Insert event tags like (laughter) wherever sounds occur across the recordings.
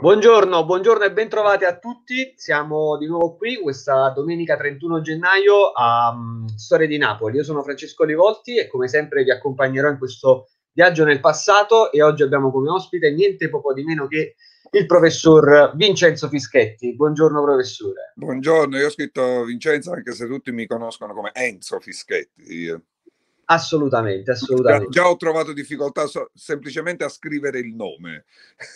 Buongiorno, buongiorno e bentrovati a tutti. Siamo di nuovo qui questa domenica 31 gennaio a um, mm, Storia di Napoli. Io sono Francesco Livolti e come sempre vi accompagnerò in questo viaggio nel passato e oggi abbiamo come ospite niente poco di meno che il professor Vincenzo Fischetti. Buongiorno professore. Buongiorno, io ho scritto Vincenzo anche se tutti mi conoscono come Enzo Fischetti. Io. Assolutamente, assolutamente. Già, già ho trovato difficoltà so, semplicemente a scrivere il nome.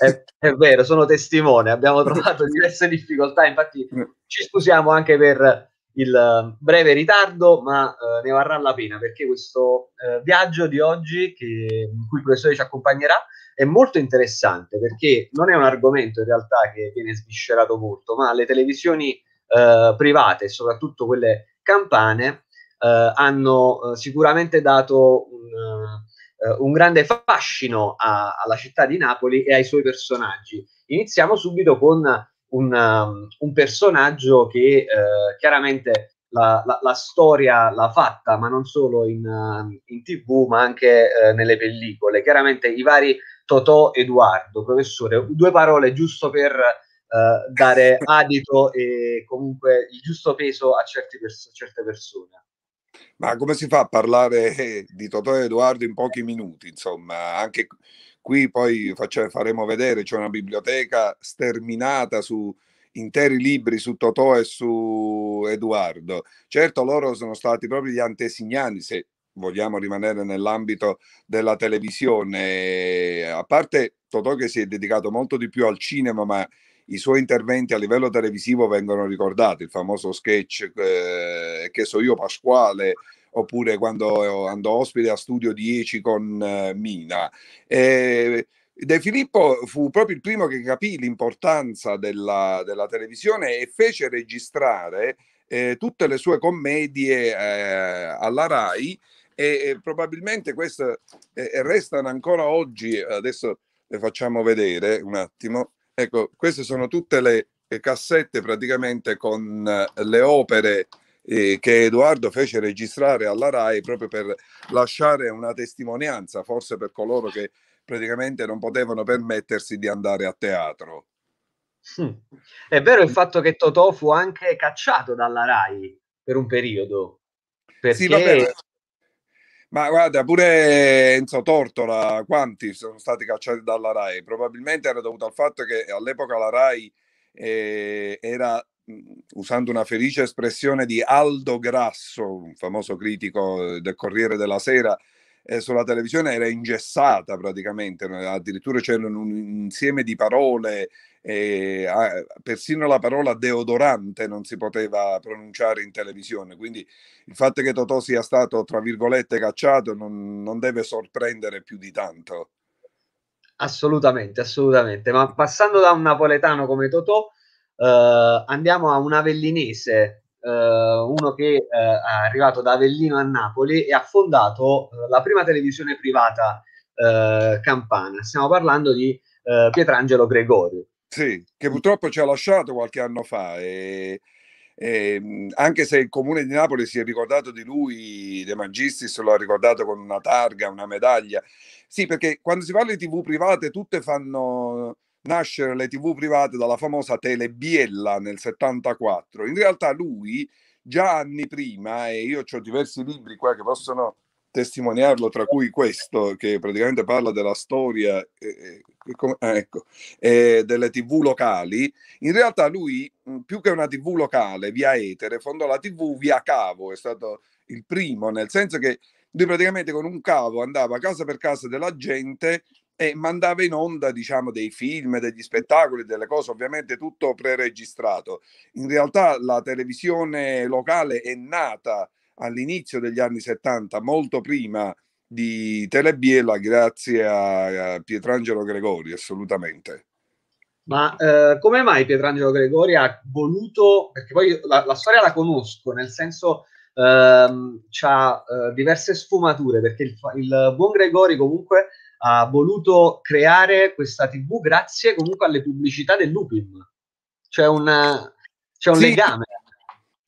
È, è, vero, sono testimone, abbiamo (laughs) trovato diverse difficoltà, infatti mm. ci scusiamo anche per il ehm, breve ritardo, ma eh, ne varrà la pena perché questo eh, viaggio di oggi, che, in cui il professore ci accompagnerà, è molto interessante perché non è un argomento in realtà che viene sviscerato molto, ma le televisioni eh, private, soprattutto quelle campane, eh, hanno eh, sicuramente dato un, eh, un grande fascino a, alla città di Napoli e ai suoi personaggi. Iniziamo subito con un, um, un personaggio che eh, chiaramente la, la, la, storia l'ha fatta, ma non solo in, um, in tv, ma anche eh, nelle pellicole. Chiaramente i vari Totò Edoardo, professore, due parole giusto per eh, dare (laughs) adito e comunque il giusto peso a, pers- a certe persone. Ma come si fa a parlare eh, di Totò e Edoardo in pochi minuti? Insomma, anche qui poi faccia, faremo vedere, c'è una biblioteca sterminata su interi libri su Totò e su Edoardo. Certo, loro sono stati proprio gli antesignani, se vogliamo rimanere nell'ambito della televisione, a parte Totò che si è dedicato molto di più al cinema, ma i suoi interventi a livello televisivo vengono ricordati, il famoso sketch eh, che so io Pasquale oppure quando andò ospite a Studio 10 con eh, Mina. E eh, De Filippo fu proprio il primo che capì l'importanza della, della televisione e fece registrare eh, tutte le sue commedie eh, alla RAI e, probabilmente queste eh, restano ancora oggi, adesso le facciamo vedere un attimo. Ecco, queste sono tutte le eh, cassette praticamente con eh, le opere eh, che Edoardo fece registrare alla RAI proprio per lasciare una testimonianza, forse per coloro che praticamente non potevano permettersi di andare a teatro. Hm. È vero il fatto che Totò fu anche cacciato dalla RAI per un periodo. Perché... Sì, vabbè, ma guarda, pure Enzo Tortola, quanti sono stati cacciati dalla RAI? Probabilmente era dovuto al fatto che all'epoca la RAI eh, era, usando una felice espressione di Aldo Grasso, un famoso critico eh, del Corriere della Sera, eh, sulla televisione era ingessata praticamente, addirittura c'erano un insieme di parole e persino la parola deodorante non si poteva pronunciare in televisione, quindi il fatto che Totò sia stato, tra virgolette, cacciato non, non deve sorprendere più di tanto. Assolutamente, assolutamente, ma passando da un napoletano come Totò, eh, andiamo a un avellinese Uh, uno che uh, è arrivato da Avellino a Napoli e ha fondato uh, la prima televisione privata campana. Stiamo parlando di Pietrangelo Gregori. Sì, che purtroppo ci ha lasciato qualche anno fa. E, e, mhmm, anche se il comune di Napoli si è ricordato di lui, De Magistris lo ha ricordato con una targa, una medaglia. Sì, perché quando si parla di tv private, tutte fanno nascere le tv private dalla famosa Tele Biella nel 74. In realtà lui, già anni prima, e io ho diversi libri qua che possono testimoniarlo, tra cui questo che praticamente parla della storia eh, eh, ecco, eh, delle tv locali, in realtà lui mm, più che una tv locale via etere fondò la tv via cavo, è stato il primo, nel senso che lui praticamente con un cavo andava casa per casa della gente e mandava in onda diciamo dei film, degli spettacoli, delle cose ovviamente tutto preregistrato. In realtà la televisione locale è nata all'inizio degli anni 70, molto prima di Telebiela, grazie a Pietrangelo Gregori, assolutamente. Ma eh, come mai Pietrangelo Gregori ha voluto, perché poi la, la storia la conosco, nel senso ehm, ha eh, diverse sfumature, perché il, il, buon Gregori comunque ha voluto creare questa tv grazie comunque alle pubblicità dell'Upim. C'è, una, c'è un sì. legame.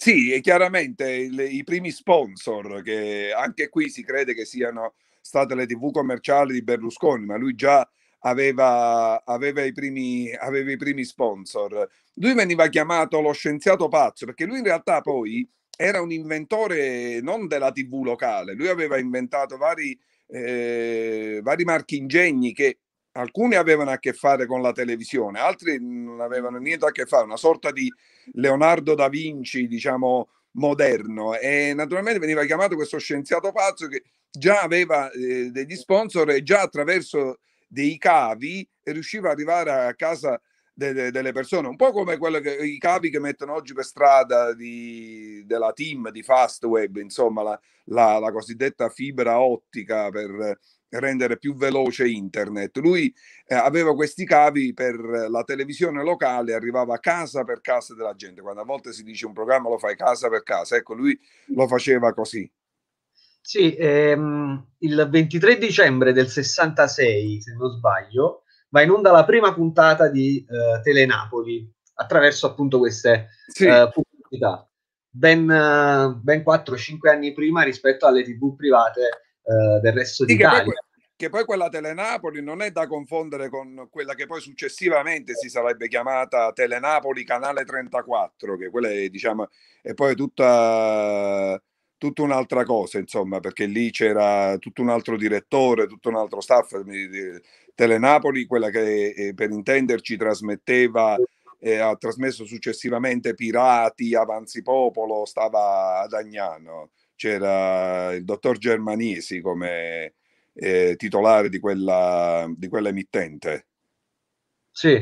Sì, e chiaramente il, i primi sponsor, che anche qui si crede che siano state le tv commerciali di Berlusconi, ma lui già aveva, aveva, i, primi, aveva i primi sponsor. Lui veniva chiamato lo scienziato pazzo, perché lui in realtà poi era un inventore non della tv locale, lui aveva inventato vari, eh, vari marchi ingegni che alcuni avevano a che fare con la televisione, altri non avevano niente a che fare, una sorta di Leonardo da Vinci, diciamo, moderno. E naturalmente veniva chiamato questo scienziato pazzo che già aveva eh, degli sponsor e già attraverso dei cavi riusciva ad arrivare a casa de- de- delle persone, un po' come che, i cavi che mettono oggi per strada di, della team di Fastweb, insomma la, la, la, cosiddetta fibra ottica per rendere più veloce internet. Lui eh, aveva questi cavi per la televisione locale, arrivava casa per casa della gente. Quando a volte si dice un programma lo fai casa per casa, ecco, lui lo faceva così. Sì, ehm, il 23 dicembre del 66, se non sbaglio, va in onda la prima puntata di eh, Telenapoli attraverso appunto queste sì. eh, pubblicità. Ben, eh, ben 4-5 anni prima rispetto alle tv private eh, del resto sì, d'Italia. Che poi, che poi quella Telenapoli non è da confondere con quella che poi successivamente si sarebbe chiamata Telenapoli Canale 34, che quella è, diciamo, è poi tutta tutta un'altra cosa, insomma, perché lì c'era tutto un altro direttore, tutto un altro staff. Telenapoli, quella che eh, per intenderci trasmetteva, eh, ha trasmesso successivamente Pirati, Avanzi Popolo, stava ad Agnano c'era il dottor Germanisi come eh, titolare di quella, di quella emittente. Sì,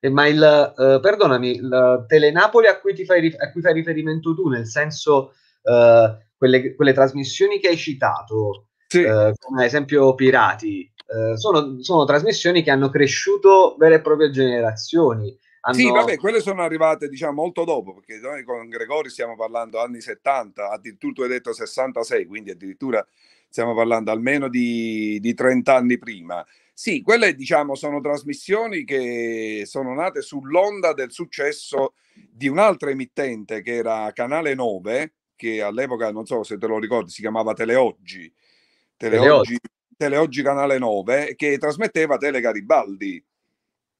eh, ma il, eh, perdonami, il Telenapoli a cui, fai, a cui, fai, riferimento tu, nel senso eh, quelle, quelle, trasmissioni che hai citato, sì. Eh, come ad esempio Pirati, eh, sono, sono trasmissioni che hanno cresciuto vere e proprie generazioni hanno... Sì, vabbè, quelle sono arrivate diciamo molto dopo, perché noi con Gregori stiamo parlando anni 70, addirittura tu hai detto 66, quindi addirittura stiamo parlando almeno di, di 30 anni prima. Sì, quelle diciamo sono trasmissioni che sono nate sull'onda del successo di un'altra emittente che era Canale 9, che all'epoca, non so se te lo ricordi, si chiamava Teleoggi. Teleoggi, Teleoggi Canale 9, che trasmetteva Tele Garibaldi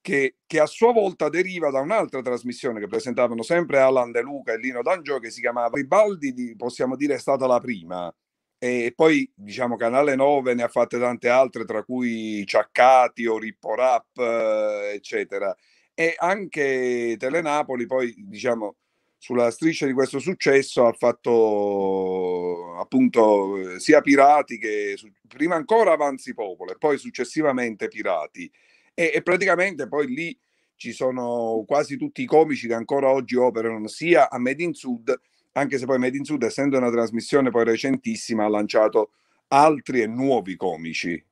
che, che, a sua volta deriva da un'altra trasmissione che presentavano sempre Alan De Luca e Lino D'Angio che si chiamava Ribaldi, possiamo dire è stata la prima. E poi, diciamo, Canale 9 ne ha fatte tante altre, tra cui Ciaccati o Rippo Rap, eh, eccetera. E anche Telenapoli, poi, diciamo, sulla striscia di questo successo ha fatto appunto eh, sia Pirati che prima ancora Avanzi Popolo e poi successivamente Pirati e, e, praticamente poi lì ci sono quasi tutti i comici che ancora oggi operano sia a Made in Sud, anche se poi Made in Sud, essendo una trasmissione poi recentissima, ha lanciato altri e nuovi comici.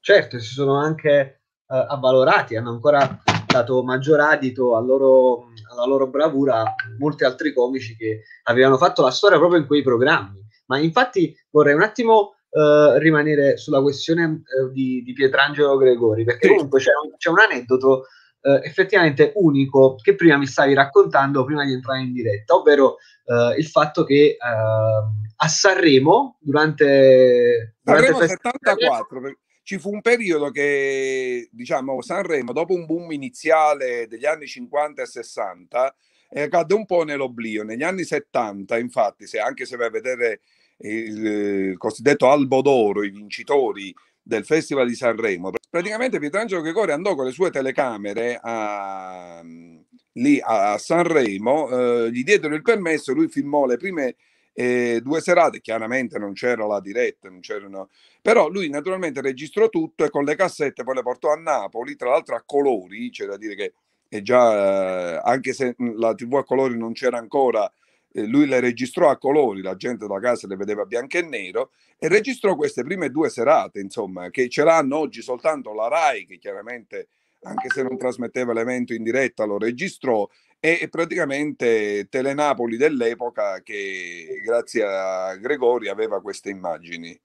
Certo, si sono anche eh, avvalorati, hanno ancora dato maggior adito loro, alla loro bravura molti altri comici che avevano fatto la storia proprio in quei programmi. Ma infatti vorrei un attimo eh, rimanere sulla questione eh, di, di, Pietrangelo Gregori, perché comunque c'è un, c'è un aneddoto eh, effettivamente unico che prima mi stavi raccontando prima di entrare in diretta, ovvero eh, il fatto che eh, a Sanremo durante... durante Sanremo 74, perché ci fu un periodo che, diciamo, Sanremo, dopo un boom iniziale degli anni 50 e 60, eh, cadde un po' nell'oblio. Negli anni 70, infatti, se, anche se vai a vedere eh, il, cosiddetto Albo d'Oro, i vincitori del Festival di Sanremo. Praticamente Pietrangelo Gregori andò con le sue telecamere a, mm, lì a Sanremo, eh, gli diedero il permesso, lui filmò le prime eh, due serate, chiaramente non c'era la diretta, non c'erano... però lui naturalmente registrò tutto e con le cassette poi le portò a Napoli, tra l'altro a colori, c'è da dire che è già, eh, anche se mm, la tv a colori non c'era ancora, eh, lui le registrò a colori, la gente da casa le vedeva bianco e nero e registrò queste prime due serate, insomma, che ce l'hanno oggi soltanto la RAI, che chiaramente anche se non trasmetteva l'evento in diretta lo registrò e praticamente Telenapoli dell'epoca che grazie a Gregori aveva queste immagini.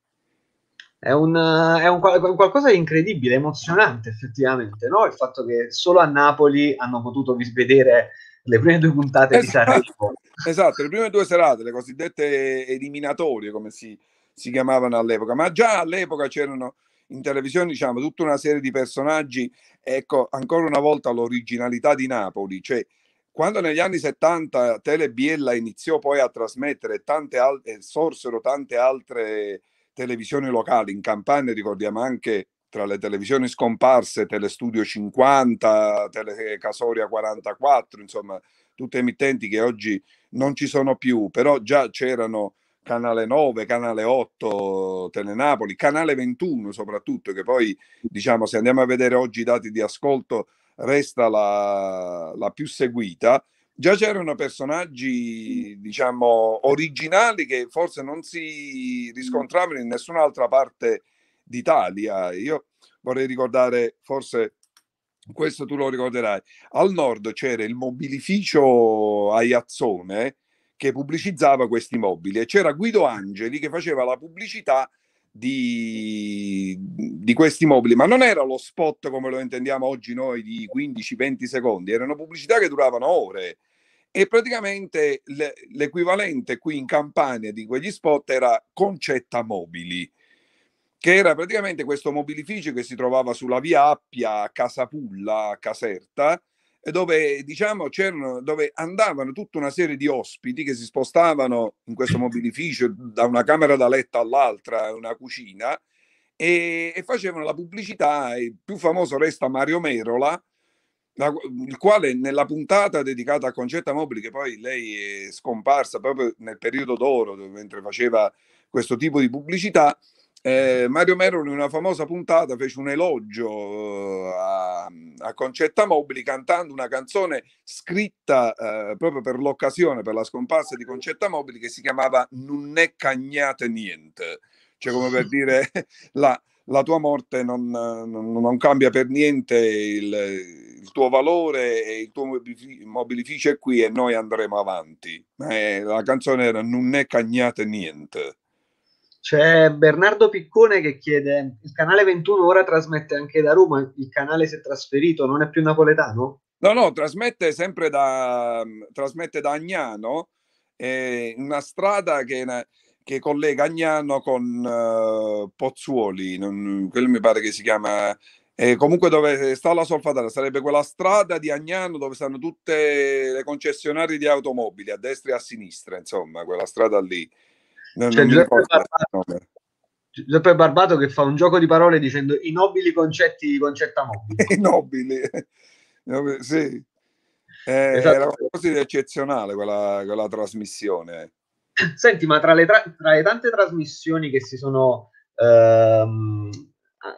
È un, è un, qualcosa di incredibile, emozionante effettivamente, no? il fatto che solo a Napoli hanno potuto vedere le prime due puntate esatto. di Sanremo. (laughs) Esatto, le prime due serate, le cosiddette eliminatorie, come si, si chiamavano all'epoca, ma già all'epoca c'erano in televisione diciamo tutta una serie di personaggi, ecco ancora una volta l'originalità di Napoli, cioè quando negli anni 70 Telebiella iniziò poi a trasmettere tante altre, eh, sorsero tante altre televisioni locali, in Campania ricordiamo anche tra le televisioni scomparse, Telestudio 50, Tele eh, Casoria 44, insomma, tutte emittenti che oggi non ci sono più, però già c'erano Canale 9, Canale 8, Telenapoli, Canale 21 soprattutto, che poi diciamo se andiamo a vedere oggi i dati di ascolto resta la, la più seguita. Già c'erano personaggi, diciamo, originali che forse non si riscontravano in nessun'altra parte d'Italia. Io vorrei ricordare, forse questo tu lo ricorderai, al nord c'era il mobilificio Aiazzone che pubblicizzava questi mobili e c'era Guido Angeli che faceva la pubblicità di, di, questi mobili, ma non era lo spot come lo intendiamo oggi noi di 15-20 secondi, erano pubblicità che duravano ore e praticamente l'equivalente qui in Campania di quegli spot era Concetta Mobili che era praticamente questo mobilificio che si trovava sulla via Appia a Casapulla, a Caserta, dove, diciamo, dove andavano tutta una serie di ospiti che si spostavano in questo mobilificio da una camera da letto all'altra, una cucina, e, e facevano la pubblicità. Il più famoso resta Mario Merola, la, il quale nella puntata dedicata a Concetta Mobili, che poi lei è scomparsa proprio nel periodo d'oro, mentre faceva questo tipo di pubblicità, eh, Mario Mero in una famosa puntata fece un elogio eh, a, a Concetta Mobili cantando una canzone scritta eh, proprio per l'occasione, per la scomparsa di Concetta Mobili che si chiamava Non è cagnate niente, cioè come per dire (laughs) la, la tua morte non, non, non, cambia per niente il, il tuo valore e il tuo mobilificio è qui e noi andremo avanti. Eh, la canzone era Non è cagnate niente. C'è Bernardo Piccone che chiede, il canale 21 ora trasmette anche da Roma, il canale si è trasferito, non è più napoletano? No, no, trasmette sempre da, trasmette da Agnano, eh, una strada che, che, collega Agnano con eh, Pozzuoli, non, quello mi pare che si chiama eh, comunque dove sta la solfatara sarebbe quella strada di Agnano dove stanno tutte le concessionarie di automobili a destra e a sinistra, insomma, quella strada lì. No, cioè, Giuseppe, Barbato, Giuseppe, Barbato, che fa un gioco di parole dicendo i nobili concetti di concetta mobile. (laughs) I nobili, sì. Eh, esatto. Era qualcosa di eccezionale quella, quella trasmissione. Senti, ma tra le, tra, tra le, tante trasmissioni che si sono, ehm,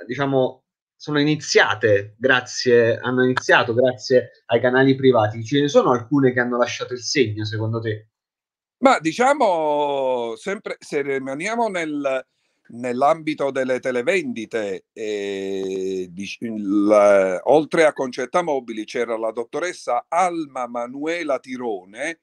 diciamo, sono iniziate grazie, hanno iniziato grazie ai canali privati, ce ne sono alcune che hanno lasciato il segno, secondo te? Ma diciamo, sempre se rimaniamo nel, nell'ambito delle televendite, eh, di, il, oltre a Concetta Mobili c'era la dottoressa Alma Manuela Tirone,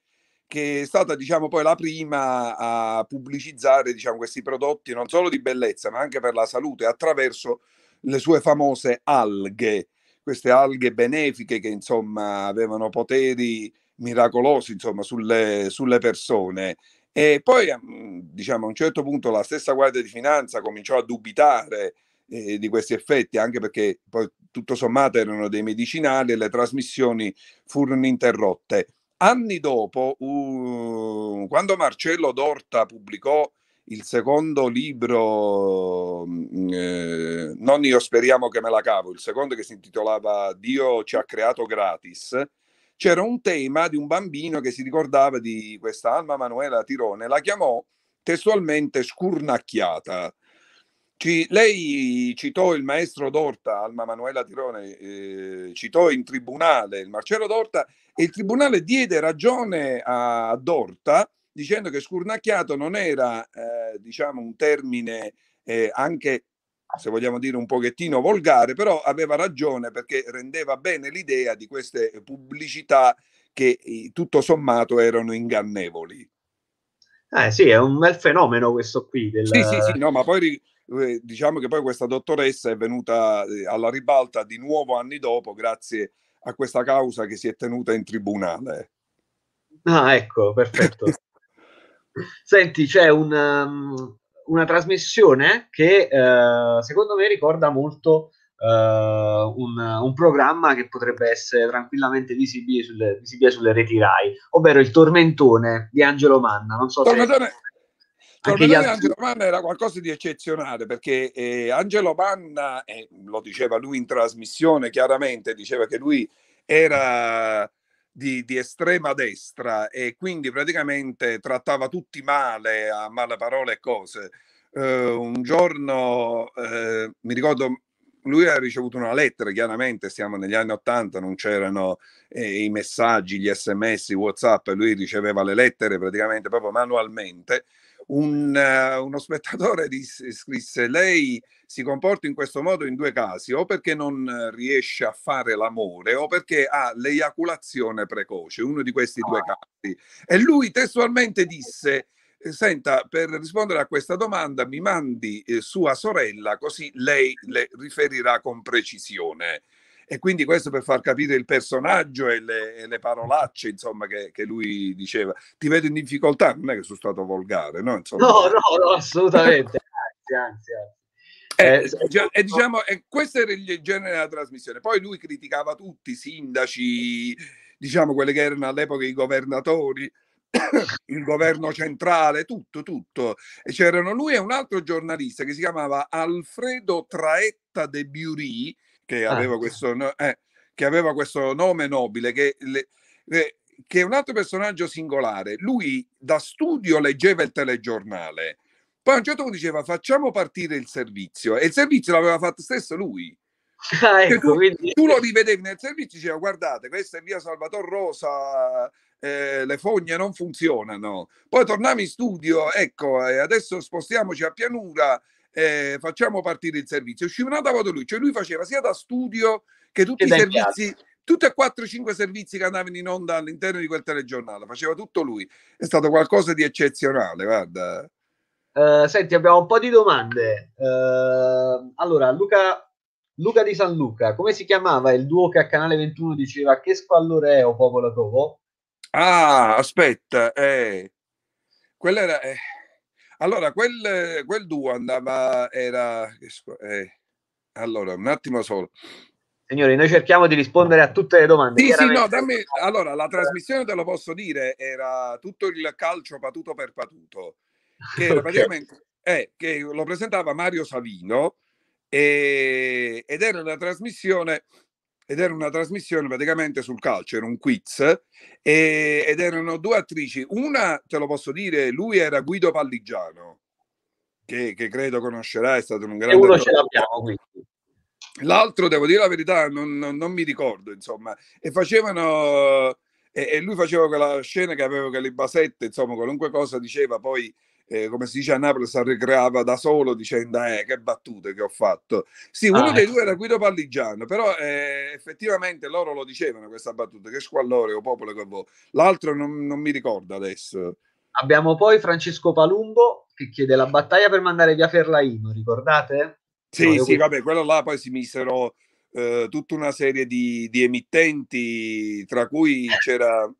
che è stata diciamo, poi la prima a pubblicizzare diciamo, questi prodotti non solo di bellezza, ma anche per la salute attraverso le sue famose alghe, queste alghe benefiche che insomma avevano poteri miracolosi insomma, sulle, sulle persone. E poi, mm, diciamo, a un certo punto la stessa Guardia di Finanza cominciò a dubitare eh, di questi effetti, anche perché poi tutto sommato erano dei medicinali e le trasmissioni furono interrotte. Anni dopo, uh, quando Marcello Dorta pubblicò il secondo libro, mm, eh, non io speriamo che me la cavo, il secondo che si intitolava Dio ci ha creato gratis, c'era un tema di un bambino che si ricordava di questa Alma Manuela Tirone, la chiamò testualmente scurnacchiata. Ci, lei citò il maestro Dorta, Alma Manuela Tirone, eh, citò in tribunale il Marcello Dorta e il tribunale diede ragione a Dorta dicendo che scurnacchiato non era eh, diciamo un termine eh, anche se vogliamo dire un pochettino volgare, però aveva ragione perché rendeva bene l'idea di queste pubblicità che tutto sommato erano ingannevoli. Eh sì, è un bel fenomeno questo qui. Del... Sì, sì, sì, no, ma poi eh, diciamo che poi questa dottoressa è venuta eh, alla ribalta di nuovo anni dopo grazie a questa causa che si è tenuta in tribunale. Ah, ecco, perfetto. (laughs) Senti, c'è un, um, una trasmissione che eh, secondo me ricorda molto Uh, un, un, programma che potrebbe essere tranquillamente visibile sulle, visibile sulle reti Rai, ovvero il Tormentone di Angelo Manna. Non so Tormentone, se... Tormentone altri... Angelo Manna era qualcosa di eccezionale perché eh, Angelo Manna, eh, lo diceva lui in trasmissione chiaramente, diceva che lui era di, di, estrema destra e quindi praticamente trattava tutti male, a male parole e cose. Eh, un giorno, eh, mi ricordo, lui ha ricevuto una lettera, chiaramente siamo negli anni Ottanta, non c'erano eh, i messaggi, gli sms, i whatsapp, lui riceveva le lettere praticamente proprio manualmente un, uh, uno spettatore disse, scrisse lei si comporta in questo modo in due casi, o perché non riesce a fare l'amore o perché ha l'eiaculazione precoce, uno di questi due ah. casi. E lui testualmente disse, eh, senta, per rispondere a questa domanda mi mandi eh, sua sorella così lei le riferirà con precisione. E quindi questo per far capire il personaggio e le, e le parolacce, insomma, che, che, lui diceva. Ti vedo in difficoltà, non è che sono stato volgare, no? Insomma, no, no, no, assolutamente. anzi, anzi, anzi. Eh, eh e diciamo, e eh, questo era il genere della trasmissione. Poi lui criticava tutti, i sindaci, diciamo quelli che erano all'epoca i governatori, (coughs) il governo centrale, tutto, tutto. E c'erano lui e un altro giornalista che si chiamava Alfredo Traetta de Bury, che ah. aveva, ah. questo, eh, che aveva questo, nome nobile, che, le, le, eh, che, è un altro personaggio singolare. Lui da studio leggeva il telegiornale, poi a un certo punto diceva facciamo partire il servizio e il servizio l'aveva fatto stesso lui. (laughs) Ah, cioè, ecco, quindi... tu, lo rivedevi nel servizio e diceva guardate questa è via Salvatore Rosa eh, le fogne non funzionano poi tornavi in studio ecco e adesso spostiamoci a pianura eh, facciamo partire il servizio. Scimunata vado lui, cioè lui faceva sia da studio che tutti che i servizi, tutti e 4 cinque servizi che andavano in onda all'interno di quel telegiornale, faceva tutto lui. È stato qualcosa di eccezionale, guarda. Uh, senti, abbiamo un po' di domande. Uh, allora, Luca Luca di San Luca, come si chiamava il duo che a Canale 21 diceva che squallore è o oh, popolo topo? Ah, aspetta, eh. quella era... Eh. Allora, quel, quel duo andava, era... Eh, allora, un attimo solo. Signori, noi cerchiamo di rispondere a tutte le domande. Sì, sì, no, dammi, allora, la trasmissione, te lo posso dire, era tutto il calcio patuto per patuto, che, (laughs) okay. praticamente, eh, che lo presentava Mario Savino, e, ed era una trasmissione ed era una trasmissione praticamente sul calcio, era un quiz, e, ed erano due attrici. Una, te lo posso dire, lui era Guido Palligiano, che, che credo conoscerai, è stato un grande... E uno ce l'abbiamo qui. L'altro, devo dire la verità, non, non, non mi ricordo, insomma. E facevano... E, e, lui faceva quella scena che avevo con le basette, insomma, qualunque cosa diceva, poi eh, come si dice a Napoli, si arrecreava da solo dicendo eh, che battute che ho fatto. Sì, uno ah, dei ecco. due era Guido Palligiano, però eh, effettivamente loro lo dicevano questa battuta, che squallore o popolo che voi. L'altro non, non mi ricordo adesso. Abbiamo poi Francesco Palumbo che chiede la battaglia per mandare via Ferlaino, ricordate? Sì, no, sì, io... vabbè, quello là poi si misero eh, tutta una serie di, di emittenti, tra cui c'era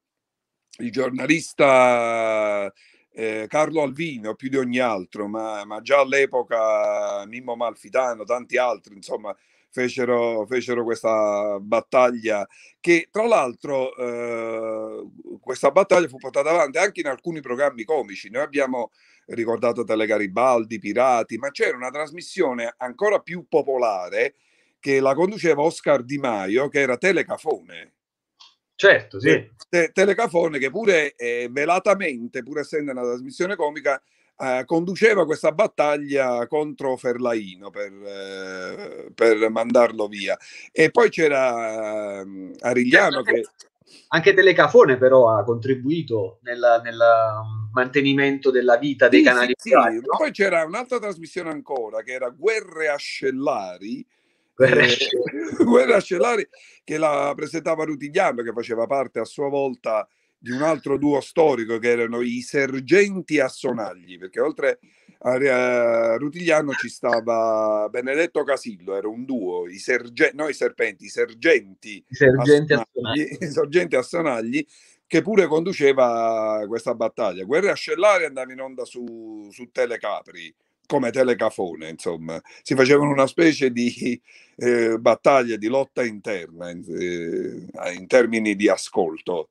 il giornalista eh, Carlo Alvino più di ogni altro, ma, ma già all'epoca Mimmo Malfitano, tanti altri, insomma, fecero, fecero questa battaglia che tra l'altro eh, questa battaglia fu portata avanti anche in alcuni programmi comici. Noi abbiamo ricordato Tele Garibaldi, Pirati, ma c'era una trasmissione ancora più popolare che la conduceva Oscar Di Maio, che era Telecafone Certo, sì. Te- Telecafone che pure eh, velatamente, pur essendo una trasmissione comica, eh, conduceva questa battaglia contro Ferlaino per, eh, per mandarlo via. E poi c'era ehm, Arigliano certo, che... Anche Telecafone però ha contribuito nel mm, mantenimento della vita dei sì, canali. Sì, sì. Poi c'era un'altra trasmissione ancora che era Guerre Ascellari, Guerra, eh, (laughs) Guerra che la presentava Rutigliano che faceva parte a sua volta di un altro duo storico che erano i Sergenti a Sonagli perché oltre a eh, Rutigliano ci stava Benedetto Casillo, era un duo, i Sergenti, no, i serpenti, i sergenti, I sergenti, assonagli, i sergenti assonagli, che pure conduceva questa battaglia. Guerra Ascellari andava in onda su, su Telecapri come telecafone, insomma, si facevano una specie di eh, battaglia, di lotta interna eh, in termini di ascolto.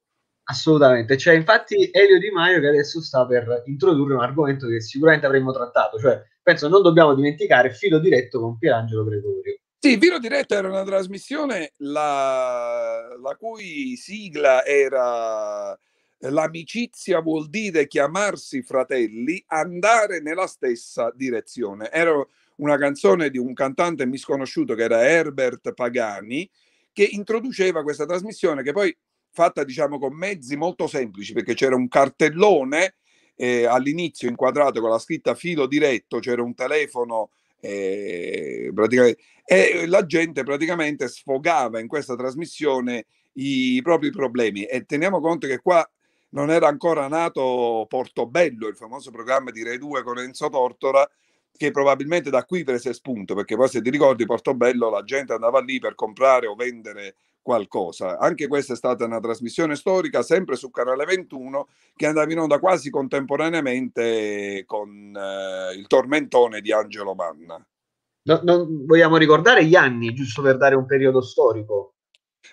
Assolutamente, cioè infatti Elio Di Maio che adesso sta per introdurre un argomento che sicuramente avremmo trattato, cioè penso non dobbiamo dimenticare filo diretto con Pierangelo Gregorio. Sì, Filo Diretto era una trasmissione la, la cui sigla era l'amicizia vuol dire chiamarsi fratelli, andare nella stessa direzione. Era una canzone di un cantante misconosciuto che era Herbert Pagani, che introduceva questa trasmissione che poi fatta diciamo con mezzi molto semplici perché c'era un cartellone eh, all'inizio inquadrato con la scritta filo diretto, c'era un telefono eh, e la gente praticamente sfogava in questa trasmissione i propri problemi e teniamo conto che qua non era ancora nato Portobello, il famoso programma di Rai 2 con Enzo Tortora, che probabilmente da qui prese spunto, perché poi se ti ricordi Portobello la gente andava lì per comprare o vendere qualcosa. Anche questa è stata una trasmissione storica, sempre su Canale 21, che andava in onda quasi contemporaneamente con eh, il tormentone di Angelo Manna. No, no, vogliamo ricordare gli anni, giusto per dare un periodo storico.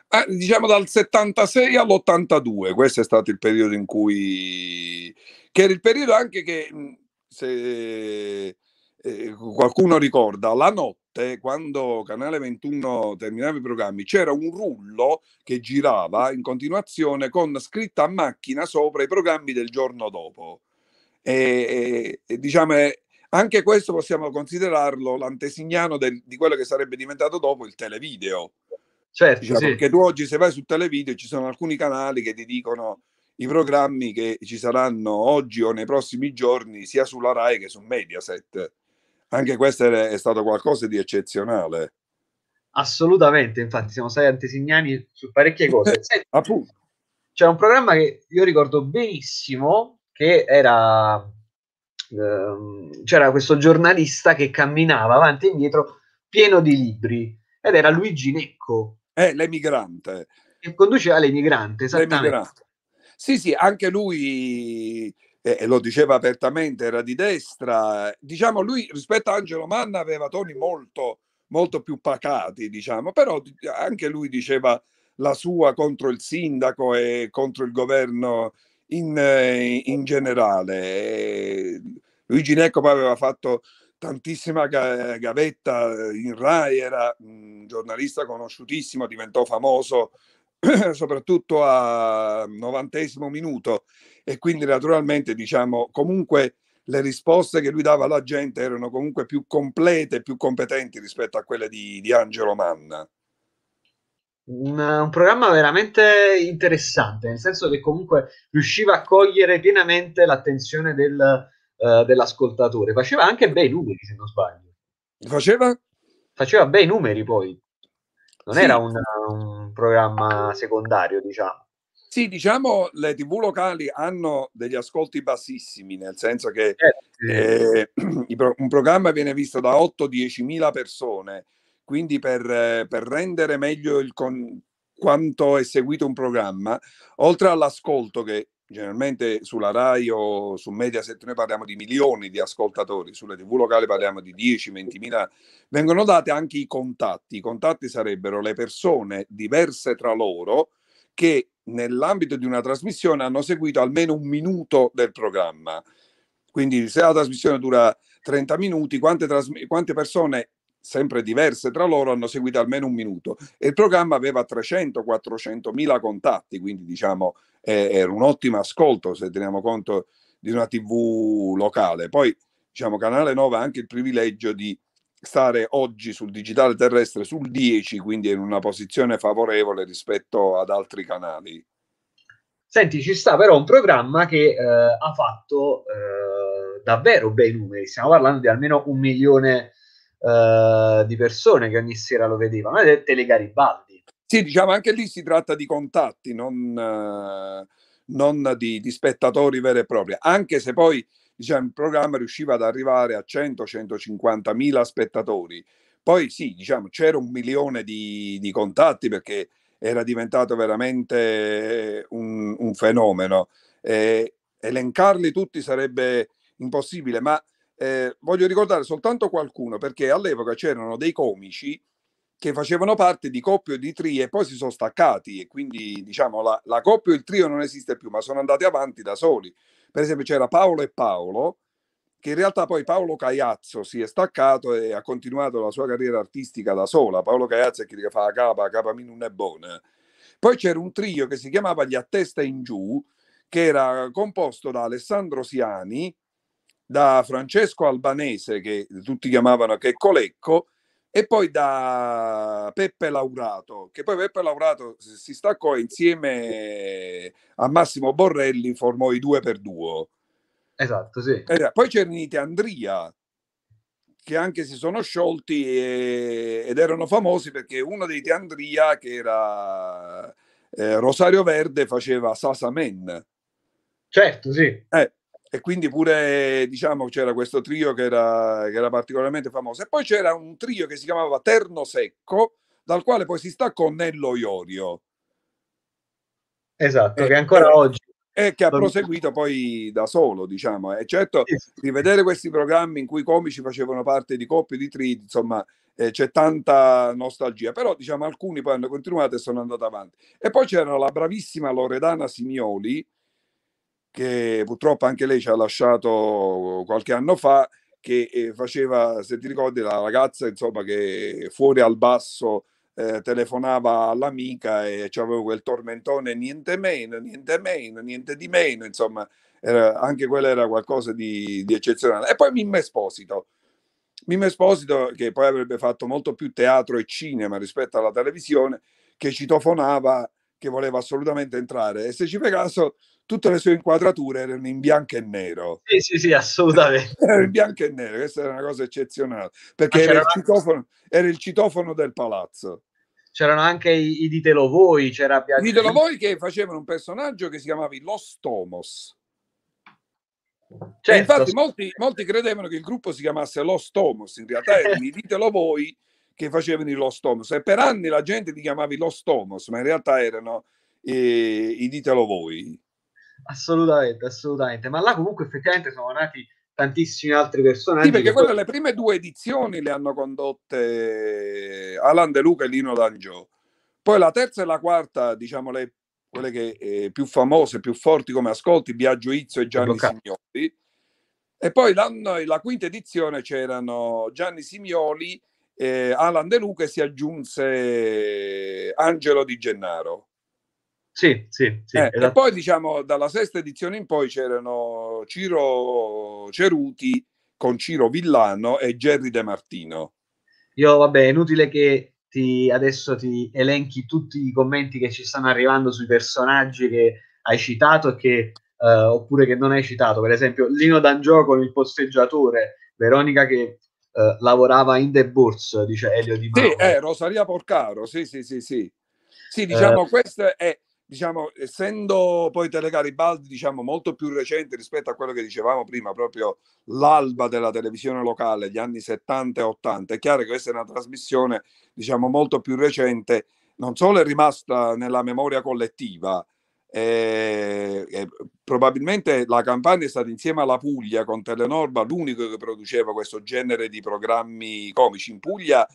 Ah, diciamo dal 76 all'82, questo è stato il periodo in cui... che era il periodo anche che, se eh, qualcuno ricorda, la notte, quando Canale 21 terminava i programmi, c'era un rullo che girava in continuazione con scritta a macchina sopra i programmi del giorno dopo. E, e diciamo, eh, anche questo possiamo considerarlo l'antesignano del, di quello che sarebbe diventato dopo il televideo. Certo, diciamo, sì. Perché tu oggi se vai su Televideo ci sono alcuni canali che ti dicono i programmi che ci saranno oggi o nei prossimi giorni sia sulla RAI che su Mediaset. Anche questo è stato qualcosa di eccezionale. Assolutamente, infatti siamo stati antesignani su parecchie cose. (laughs) Senti, appunto. C'è un programma che io ricordo benissimo che era ehm, c'era questo giornalista che camminava avanti e indietro pieno di libri ed era Luigi Necco eh, l'emigrante. Che conduce all'emigrante, esattamente. L'emigrante. Sì, sì, anche lui, eh, lo diceva apertamente, era di destra. Diciamo, lui rispetto a Angelo Manna aveva toni molto, molto più pacati, diciamo, però anche lui diceva la sua contro il sindaco e contro il governo in, eh, in generale. Luigi Necco poi aveva fatto tantissima gavetta eh, in Rai, era un giornalista conosciutissimo, diventò famoso (clears throat) soprattutto a novantesimo minuto e quindi naturalmente diciamo comunque le risposte che lui dava alla gente erano comunque più complete, più competenti rispetto a quelle di, di Angelo Manna. Un, un, programma veramente interessante, nel senso che comunque riusciva a cogliere pienamente l'attenzione del, eh, dell'ascoltatore. Faceva anche bei numeri, se non sbaglio. Faceva? Faceva bei numeri poi. Non sì. era un, un programma secondario, diciamo. Sì, diciamo le tv locali hanno degli ascolti bassissimi, nel senso che eh, eh (clears throat) un programma viene visto da 8-10 mila persone, quindi per, per rendere meglio il con, quanto è seguito un programma, oltre all'ascolto che generalmente sulla RAI o su Mediaset noi parliamo di milioni di ascoltatori, sulle tv locali parliamo di 10-20 mila, vengono date anche i contatti, i contatti sarebbero le persone diverse tra loro che nell'ambito di una trasmissione hanno seguito almeno un minuto del programma. Quindi se la trasmissione dura 30 minuti, quante, trasm- quante persone sempre diverse tra loro hanno seguito almeno un minuto e il programma aveva 300-400 mila contatti, quindi diciamo era un ottimo ascolto se teniamo conto di una TV locale. Poi, diciamo, Canale 9 ha anche il privilegio di stare oggi sul digitale terrestre sul 10, quindi in una posizione favorevole rispetto ad altri canali. Senti, ci sta però un programma che eh, ha fatto eh, davvero bei numeri, stiamo parlando di almeno un milione eh, di persone che ogni sera lo vedevano, ed è Telegaribaldi. Sì, diciamo anche lì si tratta di contatti, non, eh, non di, di, spettatori veri e propri, anche se poi diciamo, il programma riusciva ad arrivare a 100-150 mila spettatori. Poi sì, diciamo, c'era un milione di, di contatti perché era diventato veramente un, un fenomeno. Eh, elencarli tutti sarebbe impossibile, ma eh, voglio ricordare soltanto qualcuno perché all'epoca c'erano dei comici che facevano parte di coppie o di trie e poi si sono staccati e quindi diciamo la, la coppia o il trio non esiste più, ma sono andati avanti da soli. Per esempio c'era Paolo e Paolo, che in realtà poi Paolo Caiazzo si è staccato e ha continuato la sua carriera artistica da sola. Paolo Caiazzo è chi fa a capa, capa min non è buona. Poi c'era un trio che si chiamava Gli a testa in giù, che era composto da Alessandro Siani, da Francesco Albanese, che tutti chiamavano Checco Lecco e poi da Peppe Laurato, che poi Peppe Laurato si staccò insieme a Massimo Borrelli, formò i due per duo. Esatto, sì. Poi c'era Nite Andria, che anche si sono sciolti e, ed erano famosi perché uno dei Te Andria, che era eh, Rosario Verde, faceva Sasamen. Certo, sì. Eh, e quindi pure diciamo c'era questo trio che era, che era particolarmente famoso e poi c'era un trio che si chiamava Terno Secco dal quale poi si staccò Nello Iorio esatto e, che ancora però, oggi e che ha proseguito poi da solo diciamo eh. e certo rivedere questi programmi in cui i comici facevano parte di coppie di tri insomma eh, c'è tanta nostalgia però diciamo alcuni poi hanno continuato e sono andati avanti e poi c'era la bravissima Loredana Simioli che purtroppo anche lei ci ha lasciato qualche anno fa, che eh, faceva, se ti ricordi, la ragazza insomma, che fuori al basso eh, telefonava all'amica e c'aveva quel tormentone niente meno, niente meno, niente di meno, insomma, era, anche quello era qualcosa di, di eccezionale. E poi Mimmo Esposito. Mimmo Esposito, che poi avrebbe fatto molto più teatro e cinema rispetto alla televisione, che citofonava che voleva assolutamente entrare e se ci fai caso tutte le sue inquadrature erano in bianco e nero. Sì, sì, sì, assolutamente. (laughs) Era in bianco e nero, questa era una cosa eccezionale, perché era il, citofono, era il, citofono, del palazzo. C'erano anche i, i Ditelo Voi, c'era Bianchi. Ditelo Voi che facevano un personaggio che si chiamava Los Tomos. Certo. infatti molti, molti, credevano che il gruppo si chiamasse Los Tomos, in realtà era Ditelo Voi che facevano i Lost Homos e per anni la gente li chiamava i Lost Homos, ma in realtà erano eh, i Ditelo Voi. Assolutamente, assolutamente, ma là comunque effettivamente sono nati tantissimi altri personaggi. Sì, perché quelle poi... le prime due edizioni le hanno condotte eh, Alan De Luca e Lino D'Angio. Poi la terza e la quarta, diciamo, le, quelle che eh, più famose, più forti come ascolti, Biagio Izzo e Gianni Signori. E poi l'anno, la quinta edizione c'erano Gianni Simioli eh, Alan De Luca e si aggiunse Angelo Di Gennaro. Sì, sì, sì eh, E esatto. poi diciamo dalla sesta edizione in poi c'erano Ciro Ceruti con Ciro Villano e Gerry De Martino. Io vabbè, è inutile che ti, adesso ti elenchi tutti i commenti che ci stanno arrivando sui personaggi che hai citato e che, eh, oppure che non hai citato. Per esempio Lino D'Angio con il posteggiatore, Veronica che eh, lavorava in The Bourse, dice Elio Di Mauro. Sì, eh, Rosaria Porcaro, sì, sì, sì, sì. Sì, eh. diciamo, eh, questo è, diciamo, essendo poi Telegaribaldi, diciamo, molto più recente rispetto a quello che dicevamo prima, proprio l'alba della televisione locale, gli anni 70 e 80, è chiaro che questa è una trasmissione, diciamo, molto più recente, non solo è rimasta nella memoria collettiva, eh, eh, probabilmente la Campania è stata insieme alla Puglia con Telenorba l'unico che produceva questo genere di programmi comici. In Puglia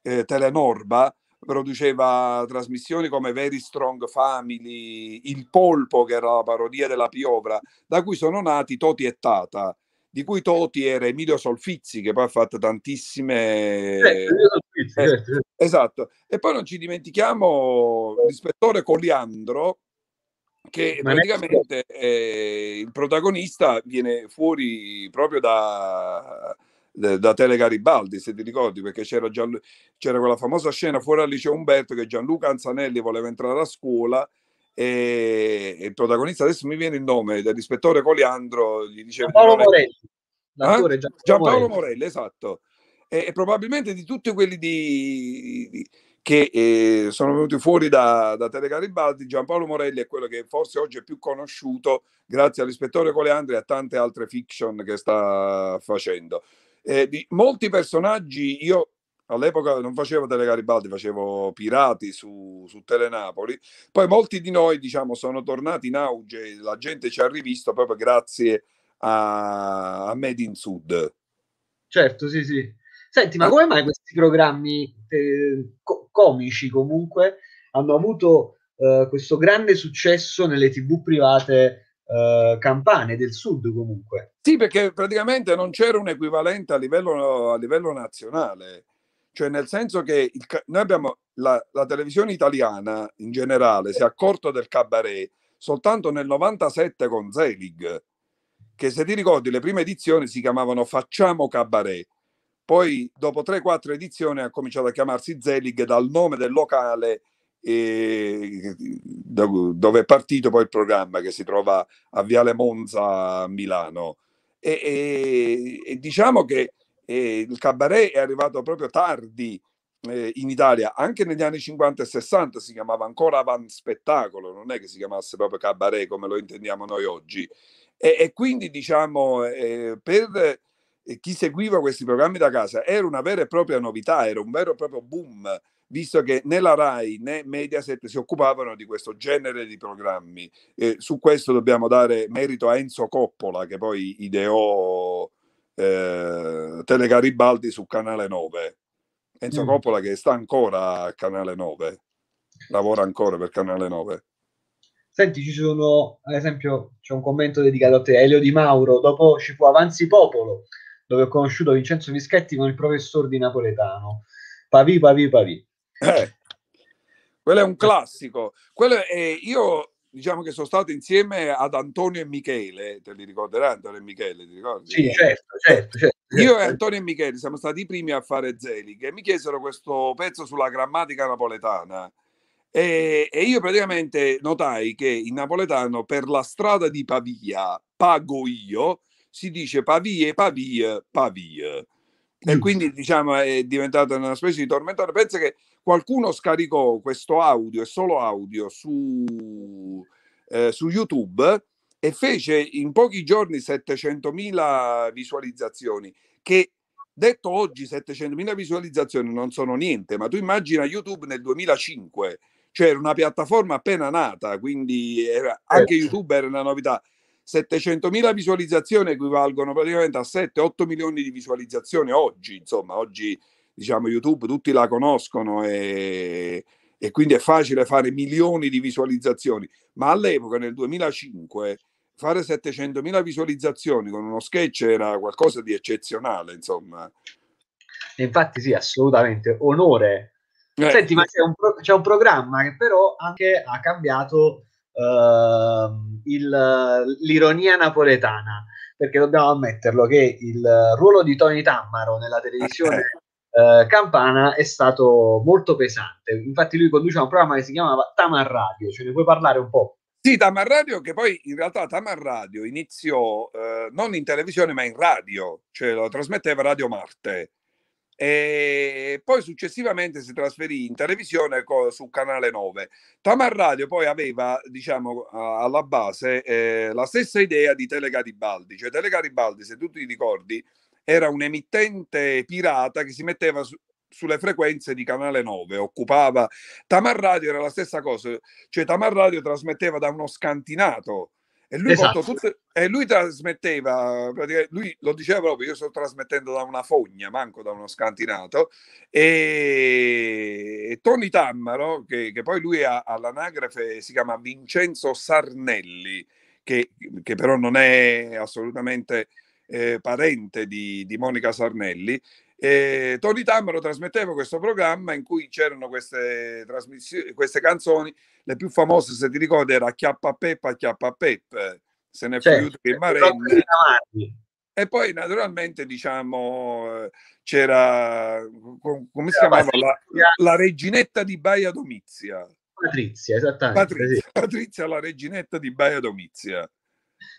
eh, Telenorba produceva trasmissioni come Very Strong Family, Il Polpo che era la parodia della Piovra, da cui sono nati Toti e Tata, di cui Toti era Emilio Solfizzi che poi ha fatto tantissime... Eh, eh, esatto, e poi non ci dimentichiamo l'ispettore Coliandro che praticamente eh, il protagonista viene fuori proprio da, da Tele Garibaldi, se ti ricordi, perché c'era, Gian, c'era quella famosa scena fuori al liceo Umberto che Gianluca Anzanelli voleva entrare a scuola e, e il protagonista, adesso mi viene il nome, dell'ispettore Coliandro, gli diceva... Paolo Morelli. L'attore eh? Gianpaolo, Gianpaolo Morelli. esatto. E, e, probabilmente di tutti quelli di, di che eh, sono venuti fuori da, da Tele Garibaldi. Giampaolo Morelli è quello che forse oggi è più conosciuto grazie all'ispettore Coleandri e a tante altre fiction che sta facendo. Eh, di molti personaggi, io all'epoca non facevo Tele Garibaldi, facevo Pirati su, su Telenapoli, poi molti di noi diciamo, sono tornati in auge, la gente ci ha rivisto proprio grazie a, a Made in Sud. Certo, sì, sì. Senti, ma eh. come mai questi programmi eh, co- comici comunque hanno avuto eh, questo grande successo nelle tv private Uh, campane del sud comunque. Sì, perché praticamente non c'era un equivalente a livello, a livello nazionale, cioè nel senso che il, noi abbiamo la, la, televisione italiana in generale si è accorta del cabaret soltanto nel 97 con Zelig, che se ti ricordi le prime edizioni si chiamavano Facciamo Cabaret. Poi dopo 3-4 edizioni ha cominciato a chiamarsi Zelig dal nome del locale eh, dove è partito poi il programma che si trova a Viale Monza a Milano. E, e, e diciamo che eh, il cabaret è arrivato proprio tardi eh, in Italia, anche negli anni 50 e 60 si chiamava ancora avant spettacolo, non è che si chiamasse proprio cabaret come lo intendiamo noi oggi. E, e quindi diciamo eh, per chi seguiva questi programmi da casa era una vera e propria novità, era un vero e proprio boom, visto che né la RAI né Mediaset si occupavano di questo genere di programmi. E su questo dobbiamo dare merito a Enzo Coppola, che poi ideò eh, Telecaribaldi su Canale 9. Enzo mm. Coppola che sta ancora a Canale 9, lavora ancora per Canale 9. Senti, ci sono, ad esempio, c'è un commento dedicato a te, Elio Di Mauro, dopo ci fu Avanzi Popolo, dove ho conosciuto Vincenzo Fischetti con il professor di Napoletano. Pavi, pavi, pavi. Eh, quello è un classico. È, eh, io diciamo che sono stato insieme ad Antonio e Michele, te li ricorderai Antonio e Michele, ti ricordi? Sì, certo, certo, certo. Io e certo. Antonio e Michele siamo stati i primi a fare Zelig e mi chiesero questo pezzo sulla grammatica napoletana. E, e, io praticamente notai che in napoletano per la strada di Pavia pago io si dice Pavie, Pavie, Pavie. E quindi diciamo è diventata una specie di tormentone. Pensa che qualcuno scaricò questo audio e solo audio su, eh, su YouTube e fece in pochi giorni 700.000 visualizzazioni che detto oggi 700.000 visualizzazioni non sono niente, ma tu immagina YouTube nel 2005, cioè era una piattaforma appena nata, quindi era, anche certo. YouTube era una novità. 700.000 visualizzazioni equivalgono praticamente a 7-8 milioni di visualizzazioni oggi, insomma, oggi diciamo YouTube tutti la conoscono e, e quindi è facile fare milioni di visualizzazioni, ma all'epoca nel 2005 fare 700.000 visualizzazioni con uno sketch era qualcosa di eccezionale, insomma. Infatti sì, assolutamente, onore. Eh. Senti, ma c'è un, pro- c'è un programma che però anche ha cambiato uh, il, l'ironia napoletana, perché dobbiamo ammetterlo che il ruolo di Tony Tammaro nella televisione uh, campana è stato molto pesante. Infatti lui conduceva un programma che si chiamava Tamar Radio, ce ne puoi parlare un po'? Sì, Tamar Radio che poi in realtà Tamar Radio iniziò eh, non in televisione ma in radio, cioè lo trasmetteva Radio Marte e poi successivamente si trasferì in televisione co- su Canale 9. Tamar Radio poi aveva, diciamo, alla base eh, la stessa idea di Tele Garibaldi. cioè Tele Garibaldi, se tu ti ricordi, era un emittente pirata che si metteva su- sulle frequenze di Canale 9, occupava Tamar Radio era la stessa cosa, cioè Tamar Radio trasmetteva da uno scantinato e lui, esatto. tutte, e lui trasmetteva, lui lo diceva proprio, io sto trasmettendo da una fogna, manco da uno scantinato, e, e Tony Tammaro, che, che poi lui ha, all'anagrafe si chiama Vincenzo Sarnelli, che, che però non è assolutamente eh, parente di, di Monica Sarnelli, e Tony Tamaro trasmetteva questo programma in cui c'erano queste, queste canzoni, le più famose se ti ricordi era Chiappa Peppa, Chiappa Pep, se ne certo, più che certo, Marenne. E poi naturalmente diciamo eh, c'era, come si chiamava? La, la reginetta di Baia Domizia. Patrizia, esattamente. Patrizia, sì. (laughs) Patrizia, la reginetta di Baia Domizia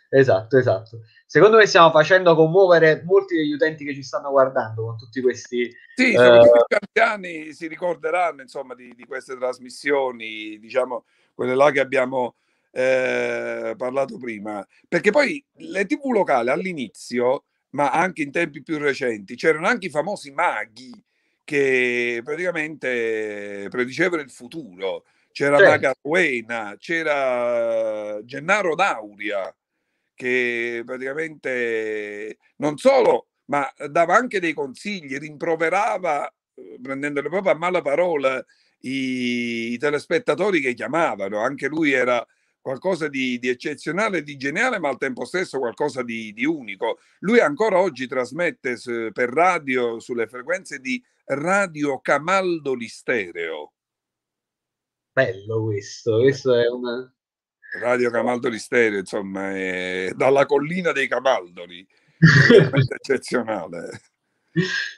esatto, esatto. Secondo me stiamo facendo commuovere molti degli utenti che ci stanno guardando con tutti questi... Sì, eh, soprattutto eh... i campiani si ricorderanno insomma di, di, queste trasmissioni, diciamo quelle là che abbiamo eh, parlato prima, perché poi le tv locali all'inizio, ma anche in tempi più recenti, c'erano anche i famosi maghi che praticamente predicevano il futuro. C'era certo. Maga Uena, c'era Gennaro Dauria, che praticamente non solo, ma dava anche dei consigli, rimproverava, eh, prendendole proprio a mala parola, i, i telespettatori che chiamavano. Anche lui era qualcosa di, di, eccezionale, di geniale, ma al tempo stesso qualcosa di, di unico. Lui ancora oggi trasmette per radio sulle frequenze di Radio Camaldoli Stereo. Bello questo, eh. questo è una, Radio Camaldoli Stereo, insomma, è dalla collina dei Camaldoli, (laughs) veramente eccezionale.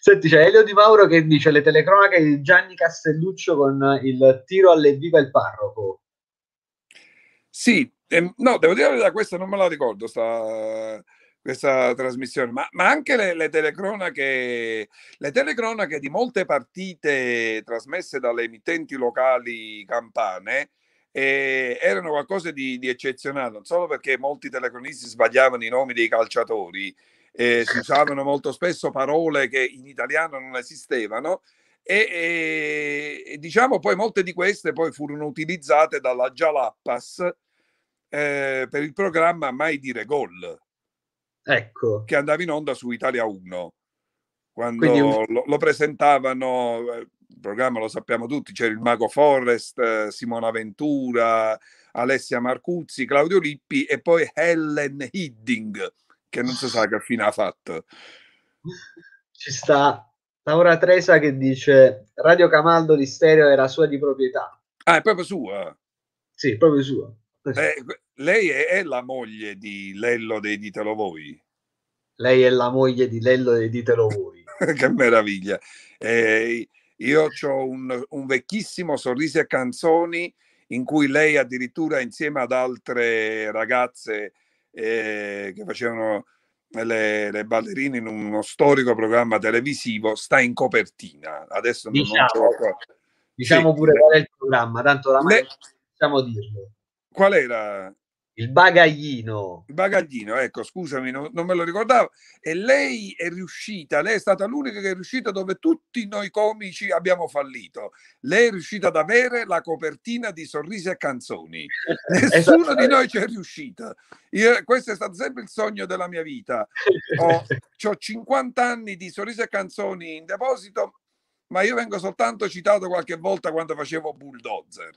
Senti, c'è Elio Di Mauro che dice le telecronache di Gianni Castelluccio con il tiro alle viva il parroco. Sì, eh, no, devo dire da questa non me la ricordo, sta, questa trasmissione, ma, ma anche le, le, telecronache, le telecronache di molte partite trasmesse dalle emittenti locali campane e erano qualcosa di, di eccezionale, non solo perché molti telecronisti sbagliavano i nomi dei calciatori, eh, si (laughs) usavano molto spesso parole che in italiano non esistevano e, e, diciamo poi molte di queste poi furono utilizzate dalla Jalappas eh, per il programma Mai dire gol, ecco. che andava in onda su Italia 1 quando Quindi... lo, lo, presentavano eh, il programma lo sappiamo tutti, c'era il Mago Forrest, Simona Ventura, Alessia Marcuzzi, Claudio Lippi e poi Helen Hidding, che non si so sa che fine ha fatto. Ci sta Laura Tresa che dice Radio Camaldo di Stereo era sua di proprietà. Ah, è proprio sua? Sì, proprio sua. Eh, lei è, è, la moglie di Lello dei Ditelo Voi. Lei è la moglie di Lello dei Ditelo Voi. (laughs) che meraviglia. Eh, io ho un, un vecchissimo sorriso e Canzoni in cui lei addirittura insieme ad altre ragazze eh, che facevano le, le, ballerine in uno storico programma televisivo sta in copertina. Adesso diciamo, non so. Diciamo sì. pure qual è il programma, tanto la le... possiamo dirlo. Qual era? Il bagaglino. Il bagaglino, ecco, scusami, non, non, me lo ricordavo. E lei è riuscita, lei è stata l'unica che è riuscita dove tutti noi comici abbiamo fallito. Lei è riuscita ad avere la copertina di Sorrisi e Canzoni. (laughs) Nessuno di noi ci è riuscita. Io, questo è stato sempre il sogno della mia vita. Ho, (laughs) ho 50 anni di Sorrisi e Canzoni in deposito, ma io vengo soltanto citato qualche volta quando facevo bulldozer.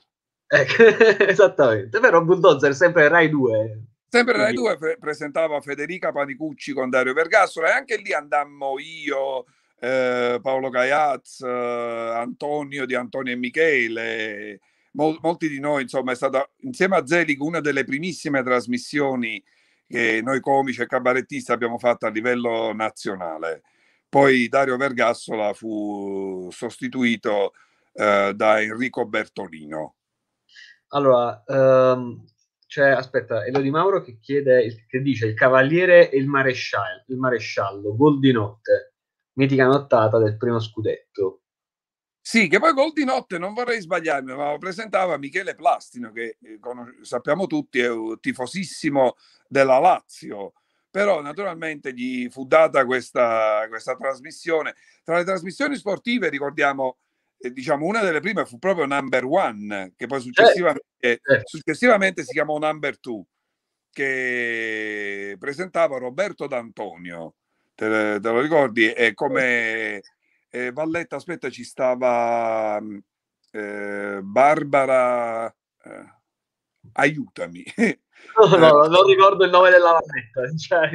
Ecco, (laughs) esattamente. Però Bulldozer sempre Rai 2. Sempre Rai 2 pre- presentava Federica Panicucci con Dario Vergassola e anche lì andammo io, eh, Paolo Caiaz, eh, Antonio di Antonio e Michele, Mol- molti di noi, insomma, è stata insieme a Zelig una delle primissime trasmissioni che noi comici e cabarettisti abbiamo fatto a livello nazionale. Poi Dario Vergassola fu sostituito eh, da Enrico Bertolino. Allora, um, c'è, aspetta, Di Mauro che chiede, che dice il cavaliere e il maresciallo, il maresciallo, gol di notte, mitica nottata del primo scudetto. Sì, che poi gol di notte, non vorrei sbagliarmi, ma presentava Michele Plastino, che eh, conos- sappiamo tutti è un tifosissimo della Lazio però naturalmente gli fu data questa, questa, trasmissione. Tra le trasmissioni sportive ricordiamo diciamo, una delle prime fu proprio Number One, che poi certo. successivamente, certo. successivamente si chiamò Number Two, che presentava Roberto D'Antonio, te, te lo ricordi? E come eh, Valletta, aspetta, ci stava mm, eh, Barbara, eh, aiutami. No, no, eh. non ricordo il nome della Valletta. Cioè.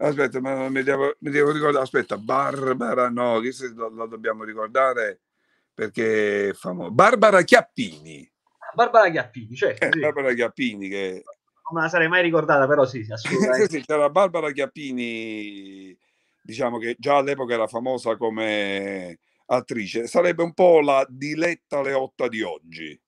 Aspetta, ma mi devo, mi devo ricordare. Aspetta, Barbara, no, questo lo, lo dobbiamo ricordare perché è famoso. Barbara Chiappini. Ah, Barbara Chiappini, certo. Eh, sì. Barbara Chiappini che... Non me la sarei mai ricordata, però sì, sì assolutamente. (laughs) sì, c'era Barbara Chiappini, diciamo che già all'epoca era famosa come attrice. Sarebbe un po' la diletta Leotta di oggi.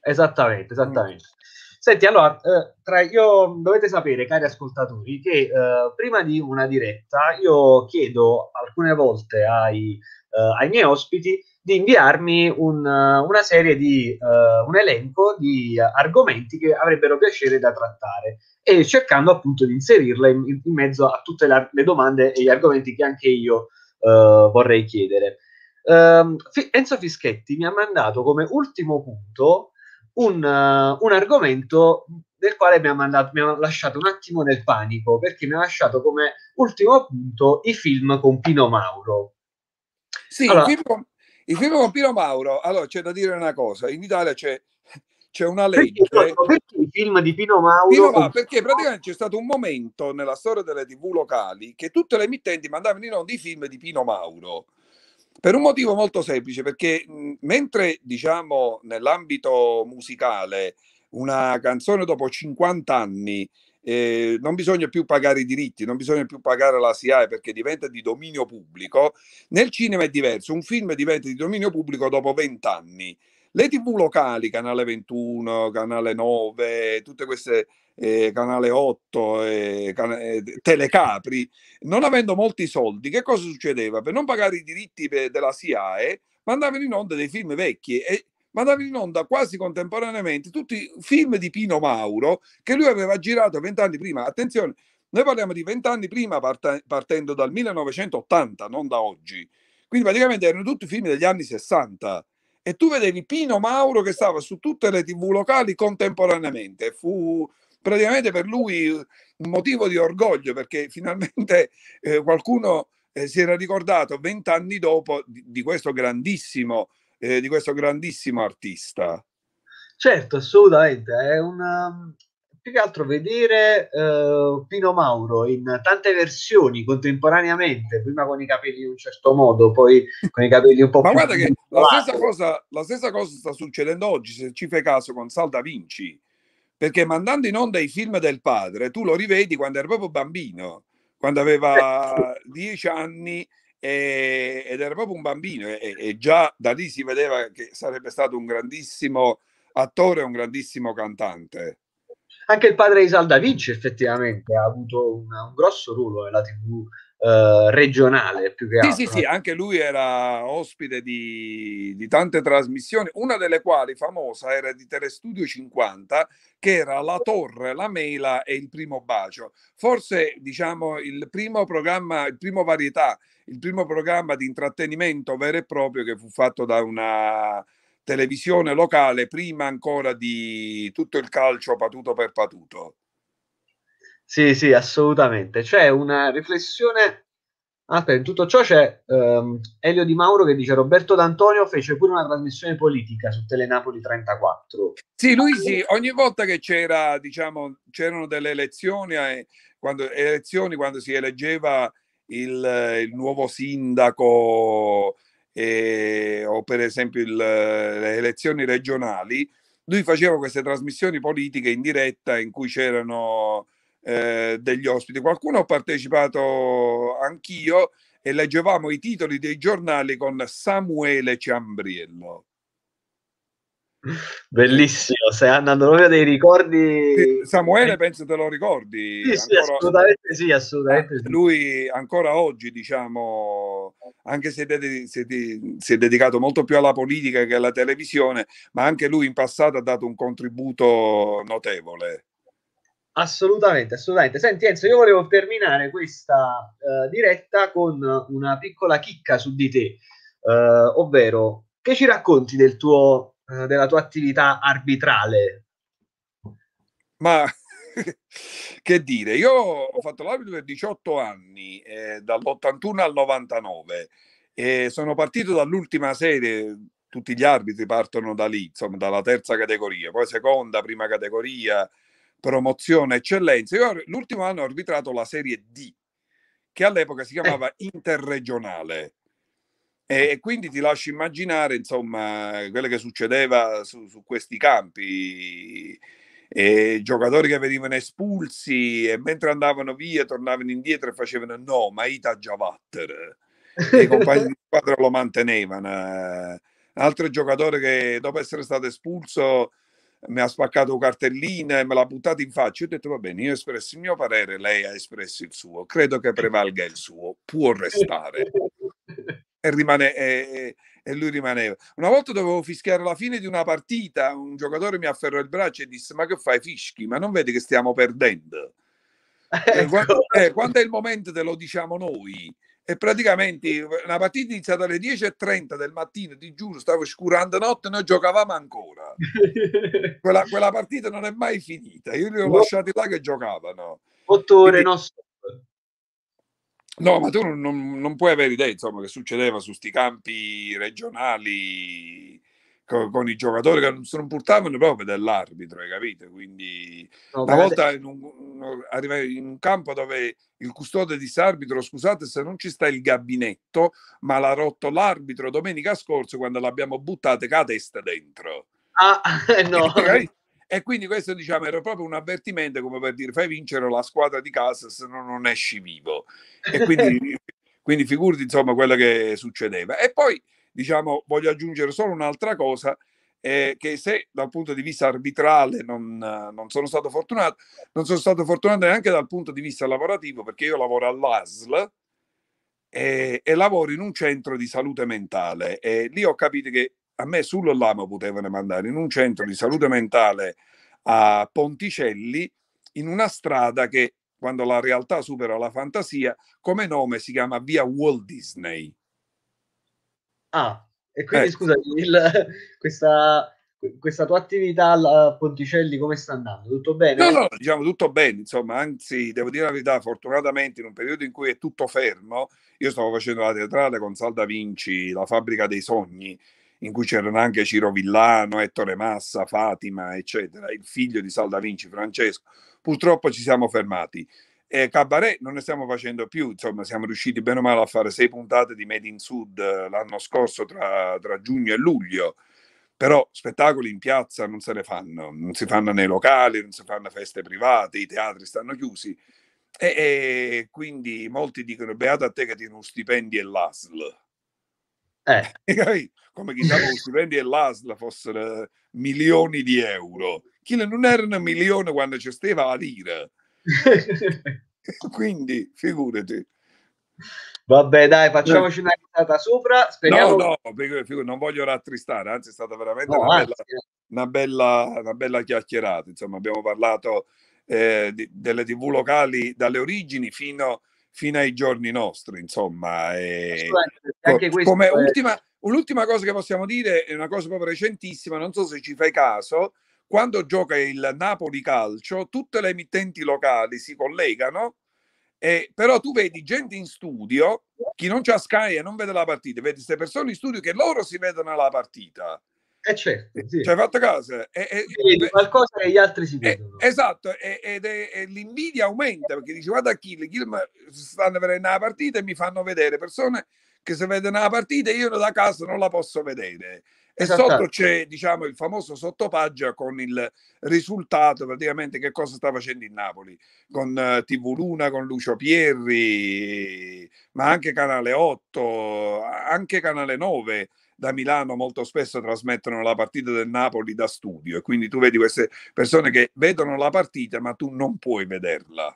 Esattamente, mm. esattamente. Mm. Senti, allora, eh, tra, io, dovete sapere, cari ascoltatori, che eh, prima di una diretta io chiedo alcune volte ai, eh, ai miei ospiti di inviarmi un, una serie di, eh, un elenco di argomenti che avrebbero piacere da trattare e cercando appunto di inserirle in, in mezzo a tutte la, le domande e gli argomenti che anche io eh, vorrei chiedere. Ehm, Enzo Fischetti mi ha mandato come ultimo punto un, uh, un argomento del quale mi ha, mandato, mi ha lasciato un attimo nel panico perché mi ha lasciato come ultimo punto i film con Pino Mauro. Sì, allora, il, film, il, film, con Pino Mauro, allora c'è da dire una cosa, in Italia c'è, c'è una legge... Perché, perché i film di Pino Mauro... Pino Mauro perché praticamente c'è stato un momento nella storia delle tv locali che tutte le emittenti mandavano in onda i film di Pino Mauro. Per un motivo molto semplice, perché mhmm, mentre diciamo nell'ambito musicale una canzone dopo 50 anni eh, non bisogna più pagare i diritti, non bisogna più pagare la SIAE perché diventa di dominio pubblico, nel cinema è diverso, un film diventa di dominio pubblico dopo 20 anni. Le tv locali, Canale 21, Canale 9, tutte queste eh, Canale 8, eh, can- eh, Telecapri, non avendo molti soldi, che cosa succedeva? Per non pagare i diritti per, della SIAE, eh, mandavano in onda dei film vecchi e mandavano in onda quasi contemporaneamente tutti i film di Pino Mauro che lui aveva girato vent'anni prima. Attenzione, noi parliamo di vent'anni prima part- partendo dal 1980, non da oggi. Quindi praticamente erano tutti film degli anni 60 e tu vedevi Pino Mauro che stava su tutte le tv locali contemporaneamente. Fu praticamente per lui un motivo di orgoglio perché finalmente eh, qualcuno eh, si era ricordato vent'anni dopo di, di, questo grandissimo, eh, di questo grandissimo artista. Certo, assolutamente, è una, um, più che altro vedere eh, Pino Mauro in tante versioni contemporaneamente, prima con i capelli in un certo modo, poi con i capelli un po' Ma più... Ma guarda che la stessa, cosa, la stessa, cosa, sta succedendo oggi, se ci fai caso, con Salda Vinci perché mandando in onda i film del padre, tu lo rivedi quando era proprio bambino, quando eh, aveva dieci anni e, ed era proprio un bambino e, e, già da lì si vedeva che sarebbe stato un grandissimo attore, un grandissimo cantante. Anche il padre di Saldavici effettivamente ha avuto una, un grosso ruolo nella tv eh, regionale più che sì, altro. Sì, sì, eh. anche lui era ospite di, di, tante trasmissioni, una delle quali famosa era di Telestudio 50, che era La Torre, La Mela e Il Primo Bacio. Forse, diciamo, il primo programma, il primo varietà, il primo programma di intrattenimento vero e proprio che fu fatto da una televisione locale prima ancora di tutto il calcio patuto per patuto. Sì, sì, assolutamente. C'è una riflessione. Aspetta, ah, in tutto ciò c'è um, Elio Di Mauro che dice Roberto D'Antonio fece pure una trasmissione politica su Telenapoli 34. Sì, lui ah, sì, ogni volta che c'era, diciamo, c'erano delle elezioni, eh, quando, elezioni quando si eleggeva il, il nuovo sindaco eh, o per esempio il, le elezioni regionali, lui faceva queste trasmissioni politiche in diretta in cui c'erano eh, degli ospiti. Qualcuno ha partecipato anch'io e leggevamo i titoli dei giornali con Samuele Ciambriello. Bellissimo, stai andando proprio dei ricordi. Samuele, penso te lo ricordi. Sì, sì, ancora... assolutamente sì, assolutamente ah, sì. Lui ancora oggi, diciamo, anche se, si è dedicato molto più alla politica che alla televisione, ma anche lui in passato ha dato un contributo notevole. Assolutamente, assolutamente. Senti Enzo, io volevo terminare questa uh, diretta con una piccola chicca su di te, uh, ovvero che ci racconti del tuo, uh, della tua attività arbitrale? Ma (laughs) che dire, io ho fatto l'arbitro per 18 anni, eh, dall'81 al 99, e sono partito dall'ultima serie tutti gli arbitri partono da lì, insomma, dalla terza categoria, poi seconda, prima categoria, promozione eccellenza. Io l'ultimo anno ho arbitrato la Serie D, che all'epoca si eh. chiamava eh. interregionale. E quindi ti lascio immaginare, insomma, quello che succedeva su, su questi campi. E giocatori che venivano espulsi e mentre andavano via tornavano indietro e facevano no, ma Ita già vatter. I compagni di (laughs) squadra lo mantenevano. Altro giocatore che dopo essere stato espulso mi ha spaccato cartellina e me l'ha buttata in faccia. Io ho detto va bene, io ho espresso il mio parere, lei ha espresso il suo, credo che prevalga il suo, può restare. E, rimane, e, e, lui rimaneva. Una volta dovevo fischiare la fine di una partita, un giocatore mi afferrò il braccio e disse ma che fai fischi, ma non vedi che stiamo perdendo? (laughs) Ecco. quando, eh, quando è il momento te lo diciamo noi e praticamente la partita è iniziata alle 10.30 del mattino, di giugno, stavo scurando notte, noi giocavamo ancora. (laughs) quella, quella, partita non è mai finita, io li ho lasciati là che giocavano. Otto ore, Quindi, no No, ma tu non, non, puoi avere idea, insomma, che succedeva su sti campi regionali co- con i giocatori che non sono portavano proprio dell'arbitro, hai capito? Quindi no, una volta in un, arrivai in un campo dove il custode disse arbitro, scusate se non ci sta il gabinetto, ma l'ha rotto l'arbitro domenica scorsa quando l'abbiamo buttata a testa dentro. Ah, (laughs) no. E, e quindi questo diciamo era proprio un avvertimento come per dire fai vincere la squadra di casa se no non esci vivo. E quindi, (laughs) quindi figurati insomma quello che succedeva. E poi diciamo, voglio aggiungere solo un'altra cosa, eh, che se dal punto di vista arbitrale non, non, sono stato fortunato, non sono stato fortunato neanche dal punto di vista lavorativo, perché io lavoro all'ASL e, e lavoro in un centro di salute mentale e lì ho capito che a me solo là mi potevano mandare in un centro di salute mentale a Ponticelli, in una strada che quando la realtà supera la fantasia, come nome si chiama via Walt Disney. Ah, e quindi eh. scusa, (laughs) questa, questa tua attività a Ponticelli come sta andando? Tutto bene? No, no, diciamo tutto bene, insomma, anzi, devo dire la verità, fortunatamente in un periodo in cui è tutto fermo, io stavo facendo la teatrale con Salda Vinci, la fabbrica dei sogni, in cui c'erano anche Ciro Villano, Ettore Massa, Fatima, eccetera, il figlio di Salda Vinci, Francesco. Purtroppo ci siamo fermati. E Cabaret non ne stiamo facendo più, insomma siamo riusciti bene o male a fare sei puntate di Made in Sud eh, l'anno scorso tra, tra giugno e luglio, però spettacoli in piazza non se ne fanno, non si fanno nei locali, non si fanno feste private, i teatri stanno chiusi e, e quindi molti dicono beato a te che ti uno stipendio e l'ASL. Eh. (laughs) Come chissà che lo stipendio e l'ASL fossero milioni di euro, che non erano milioni quando c'è Steva a lira (laughs) Quindi, figurati. Vabbè, dai, facciamoci eh. una risata sopra. Speriamo... No, no, non voglio rattristare, anzi è stata veramente no, una, bella, eh. una, bella, una, bella, chiacchierata. Insomma, abbiamo parlato eh, di, delle tv locali dalle origini fino, fino ai giorni nostri, insomma. E... Anche come è... ultima, un'ultima cosa che possiamo dire, è una cosa proprio recentissima, non so se ci fai caso, quando gioca il Napoli Calcio, tutte le emittenti locali si collegano, e, però tu vedi gente in studio, chi non c'ha Sky e non vede la partita, vedi queste persone in studio che loro si vedono la partita. Eh certo, sì. Cioè, fatto caso? E, e, vedi qualcosa che gli altri si eh, vedono. esatto, e, ed è, l'invidia aumenta perché dice guarda chi, chi stanno vedendo la partita e mi fanno vedere persone che se vedono la partita io da casa non la posso vedere. E esatto. sotto c'è diciamo, il famoso sottopaggia con il risultato praticamente che cosa sta facendo il Napoli, con eh, TV Luna, con Lucio Pierri, ma anche Canale 8, anche Canale 9 da Milano molto spesso trasmettono la partita del Napoli da studio e quindi tu vedi queste persone che vedono la partita ma tu non puoi vederla.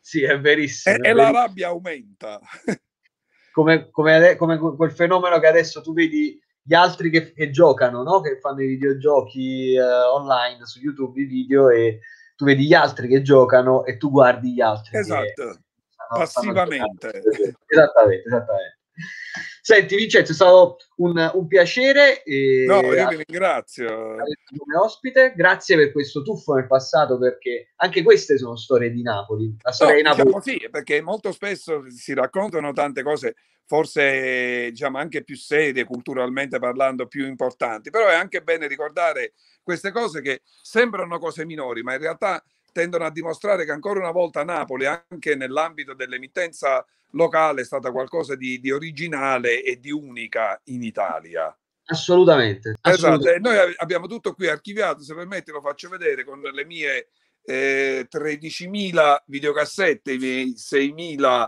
Sì, è verissimo. E, è verissimo. la rabbia aumenta. (laughs) Come, come, come, quel fenomeno che adesso tu vedi gli altri che, che giocano, no? che fanno i videogiochi eh, online su YouTube, i video e tu vedi gli altri che giocano e tu guardi gli altri. Esatto, che, no, passivamente. (laughs) Esattamente, esattamente. Senti Vincenzo, è stato un, un piacere. E no, io ti ringrazio. Come ospite, grazie per questo tuffo nel passato, perché anche queste sono storie di Napoli. La storia no, di Napoli. Diciamo sì, perché molto spesso si raccontano tante cose, forse diciamo anche più serie, culturalmente parlando, più importanti, però è anche bene ricordare queste cose che sembrano cose minori, ma in realtà tendono a dimostrare che ancora una volta Napoli, anche nell'ambito dell'emittenza locale, è stata qualcosa di, di originale e di unica in Italia. Assolutamente, esatto, assolutamente. Esatto, noi abbiamo tutto qui archiviato, se permette lo faccio vedere con le mie eh, 13.000 videocassette, i miei 6.000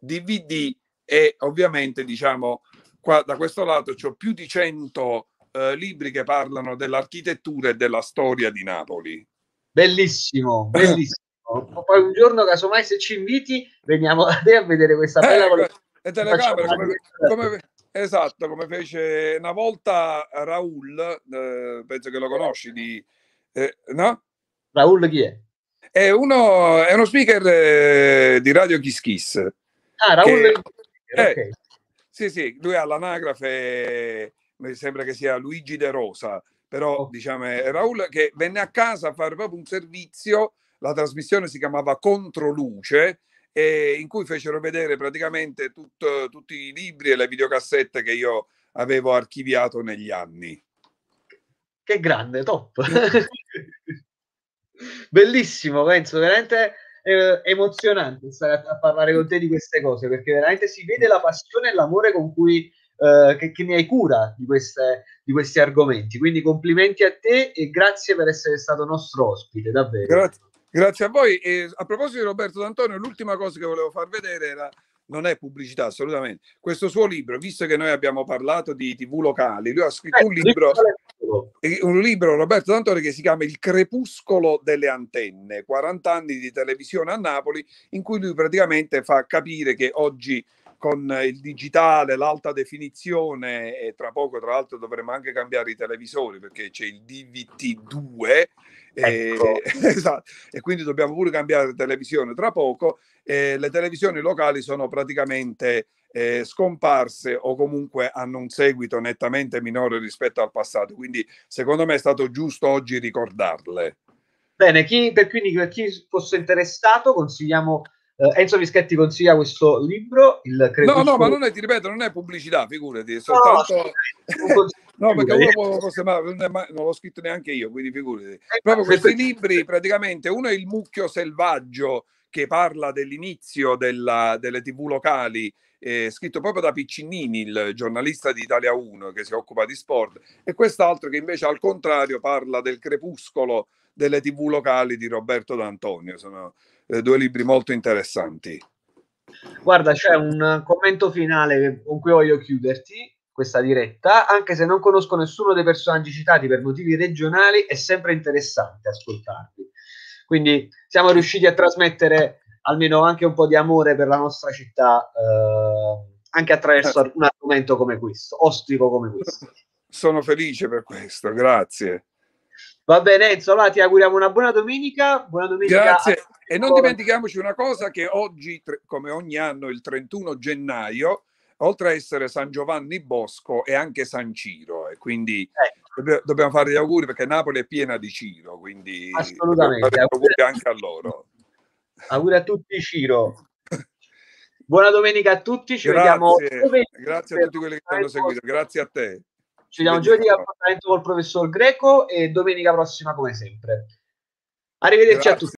DVD e ovviamente diciamo qua da questo lato ho più di 100 eh, libri che parlano dell'architettura e della storia di Napoli. Bellissimo, bellissimo. (laughs) Poi un giorno, casomai, se ci inviti, veniamo da te a vedere questa bella eh, collezione. E telecamere, come, come, esatto, come fece una volta Raul, eh, penso che lo conosci, di, eh, no? Raul chi è? È uno, è uno speaker eh, di Radio Kiss Kiss. Ah, Raul. Che, okay. Sì, sì, lui ha l'anagrafe, mi sembra che sia Luigi De Rosa però diciamo eh, Raul che venne a casa a fare proprio un servizio, la trasmissione si chiamava Controluce, eh, in cui fecero vedere praticamente tutto, tutti i libri e le videocassette che io avevo archiviato negli anni. Che grande, top! (laughs) Bellissimo, penso, veramente eh, emozionante stare a, a parlare con te di queste cose, perché veramente si vede la passione e l'amore con cui eh, che, che, ne hai cura di, queste, di, questi argomenti. Quindi complimenti a te e grazie per essere stato nostro ospite, davvero. Grazie, grazie a voi. E a proposito di Roberto D'Antonio, l'ultima cosa che volevo far vedere era non è pubblicità assolutamente. Questo suo libro, visto che noi abbiamo parlato di TV locali, lui ha scritto eh, un libro, un libro Roberto D'Antonio, che si chiama Il crepuscolo delle antenne, 40 anni di televisione a Napoli, in cui lui praticamente fa capire che oggi con il digitale, l'alta definizione e tra poco tra l'altro dovremo anche cambiare i televisori perché c'è il DVT2 ecco. e, (laughs) esatto, e quindi dobbiamo pure cambiare televisione tra poco. Eh, le televisioni locali sono praticamente eh, scomparse o comunque hanno un seguito nettamente minore rispetto al passato, quindi secondo me è stato giusto oggi ricordarle. Bene, chi, per, quindi, per chi fosse interessato consigliamo eh, Enzo Mischetti consiglia questo libro, il No, no, ma non è, ti ripeto, non è pubblicità, figurati, soltanto... No, (laughs) no perché uno fosse, ma non, è mai, non l'ho scritto neanche io, quindi figurati. Eh, proprio questi libri, praticamente, uno è Il mucchio selvaggio, che parla dell'inizio della, delle tv locali eh, scritto proprio da Piccinini, il giornalista di Italia 1 che si occupa di sport, e quest'altro che invece al contrario parla del crepuscolo delle tv locali di Roberto D'Antonio. Sono eh, due libri molto interessanti. Guarda, c'è un commento finale con cui voglio chiuderti questa diretta, anche se non conosco nessuno dei personaggi citati per motivi regionali, è sempre interessante ascoltarti. Quindi siamo riusciti a trasmettere almeno anche un po' di amore per la nostra città, eh, anche attraverso eh. un argomento come questo, ostico come questo. Sono felice per questo, grazie. Va bene, Enzo, allora ti auguriamo una buona domenica. Buona domenica Grazie. E non dimentichiamoci una cosa che oggi, come ogni anno, il 31 gennaio, oltre a essere San Giovanni Bosco, è anche San Ciro. E quindi eh. dobbiamo fare gli auguri perché Napoli è piena di Ciro, quindi assolutamente fare auguri anche a loro. Auguri a tutti Ciro. (laughs) Buona domenica a tutti, ci grazie, vediamo. Grazie a tutti quelli che ci hanno seguito, grazie a te. Ci vediamo giovedì all'appuntamento col professor Greco e domenica prossima come sempre. Arrivederci Grazie. a tutti.